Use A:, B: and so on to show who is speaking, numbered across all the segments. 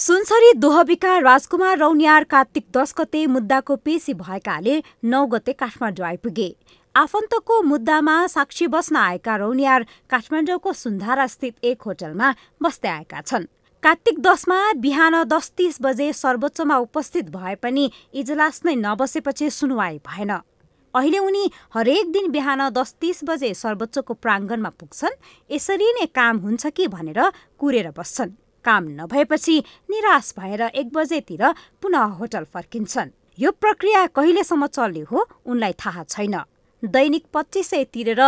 A: सुनसरी दोहबीका राजकुमार रौनियार कार्तिक दस गते मुद्दाको पेशी भएकाले नौ गते काठमाडौँ आइपुगे आफन्तको मुद्दामा साक्षी बस्न आएका रौनियार काठमाडौँको सुन्धारास्थित एक होटलमा बस्दै आएका छन् कार्तिक दसमा बिहान दस तिस बजे सर्वोच्चमा उपस्थित भए पनि इजलास नै नबसेपछि सुनवाई भएन अहिले उनी हरेक दिन बिहान दस तिस बजे सर्वोच्चको प्राङ्गणमा पुग्छन् यसरी नै काम हुन्छ कि भनेर कुरेर बस्छन् काम नभएपछि निराश भएर एक बजेतिर पुनः होटल फर्किन्छन् यो प्रक्रिया कहिलेसम्म चल्ने हो उनलाई थाहा छैन दैनिक पच्चिस सय तिरेर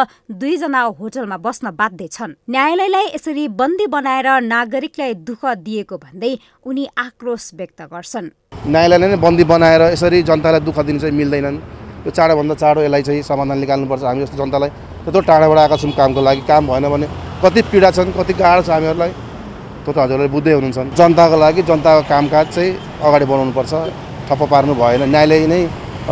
A: दुईजना होटलमा बस्न बाध्य छन् न्यायालयलाई यसरी बन्दी बनाएर नागरिकलाई दुःख दिएको भन्दै उनी आक्रोश व्यक्त गर्छन्
B: न्यायालयले नै बन्दी बनाएर यसरी जनतालाई दुःख दिन चाहिँ मिल्दैनन् यो चाँडोभन्दा चाँडो यसलाई चाहिँ समाधान निकाल्नुपर्छ हामी जस्तो जनतालाई यत्रो टाढाबाट आएका छौँ कामको लागि काम भएन भने कति पीडा छन् कति गाह्रो छ हामीहरूलाई त्यो त बुझ्दै हुनुहुन्छ जनताको लागि जनताको कामकाज चाहिँ अगाडि बढाउनुपर्छ ठप्प पार्नु भएन न्यायालय नै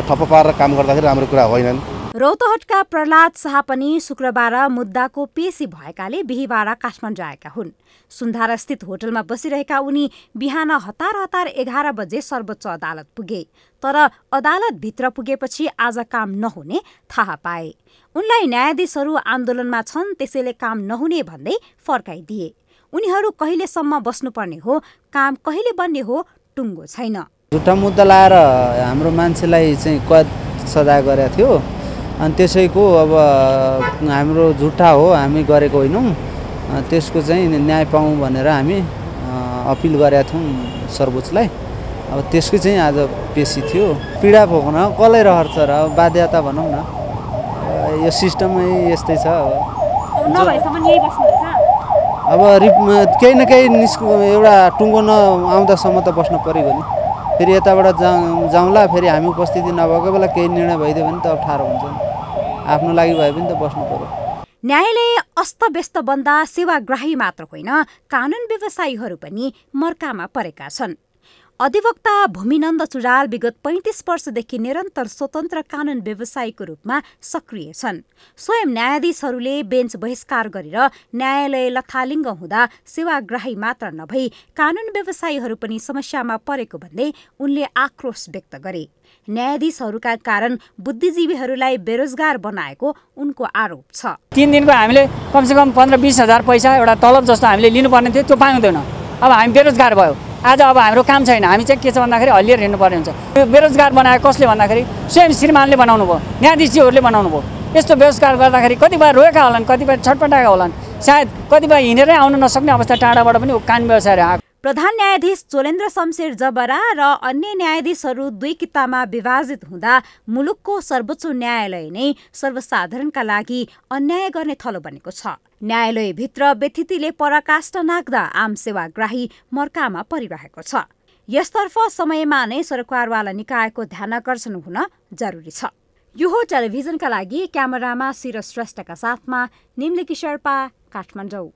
B: ठप्प पारेर काम गर्दाखेरि राम्रो कुरा होइनन्
A: रौतहटका प्रहलाद शाह पनि शुक्रबार मुद्दाको पेशी भएकाले बिहिबार काठमाडौँ आएका हुन् सुन्धारास्थित होटलमा बसिरहेका उनी बिहान हतार हतार एघार बजे सर्वोच्च अदालत पुगे तर अदालतभित्र पुगेपछि आज काम नहुने थाहा पाए उनलाई न्यायाधीशहरू आन्दोलनमा छन् त्यसैले काम नहुने भन्दै फर्काइदिए उनीहरू कहिलेसम्म बस्नुपर्ने हो काम कहिले बन्ने हो टुङ्गो छैन
C: झुटा मुद्दा लाएर हाम्रो मान्छेलाई चाहिँ कैद सजाय गरेको थियो अनि त्यसैको अब हाम्रो झुट्टा हो हामी गरेको होइनौँ त्यसको चाहिँ न्याय पाउँ भनेर हामी अपिल गरेका थियौँ सर्वोच्चलाई अब त्यसको चाहिँ आज पेसी थियो पीडा भोग्न कसलाई रहर छ र बाध्यता भनौँ न यो सिस्टमै यस्तै छ
A: अब
C: अब रिप केही न केही निस्क एउटा टुङ्गो नआउँदासम्म त बस्नु पऱ्यो भने फेरि यताबाट जा जाउँला फेरि हामी उपस्थिति नभएको बेला केही निर्णय भइदियो भने त अप्ठ्यारो हुन्छ आफ्नो लागि भए पनि त बस्नु पऱ्यो
A: न्यायालय अस्तव्यस्त बन्दा सेवाग्राही मात्र होइन कानुन व्यवसायीहरू पनि मर्कामा परेका छन् अधिवक्ता भूमिनन्द चुडाल विगत पैँतिस वर्षदेखि निरन्तर स्वतन्त्र कानुन व्यवसायीको रूपमा सक्रिय छन् स्वयं न्यायाधीशहरूले बेन्च बहिष्कार गरेर न्यायालय लथालिङ्ग हुँदा सेवाग्राही मात्र नभई कानुन व्यवसायीहरू पनि समस्यामा परेको भन्दै उनले आक्रोश व्यक्त गरे न्यायाधीशहरूका कारण बुद्धिजीवीहरूलाई बेरोजगार बनाएको उनको आरोप छ तिन दिनको हामीले
D: कमसेकम पन्ध्र बिस हजार पैसा एउटा तलब जस्तो हामीले लिनुपर्ने थियो त्यो पाउँदैन अब हामी बेरोजगार भयो आज अब हाम्रो काम छैन हामी चाहिँ के छ भन्दाखेरि हल्लिएर पर्ने हुन्छ यो बेरोजगार बनाएको कसले भन्दाखेरि स्वयं श्रीमानले बनाउनु भयो न्यायाधीशजीहरूले बनाउनु भयो यस्तो बेरोजगार गर्दाखेरि कतिपय रोएका होलान् कतिपय छटपटाएका होलान् सायद कतिपय हिँडेरै आउन नसक्ने अवस्था टाढाबाट पनि कान व्यवसायहरू आएको
A: प्रधान न्यायाधीश चोलेन्द्र शमशेर जबरा र अन्य न्यायाधीशहरू दुई कितामा विभाजित हुँदा मुलुकको सर्वोच्च न्यायालय नै सर्वसाधारणका लागि अन्याय गर्ने थलो बनेको छ न्यायालयभित्र व्यथितिले पराकाष्ठ नाग्दा आम सेवाग्राही मर्कामा परिरहेको छ यसतर्फ समयमा नै सरकारवाला निकायको ध्यानकर्षण हुन जरुरी छ यो हो टेलिभिजनका लागि क्यामेरामा शिर श्रेष्ठका साथमा निम्लिकी शेर्पा काठमाडौँ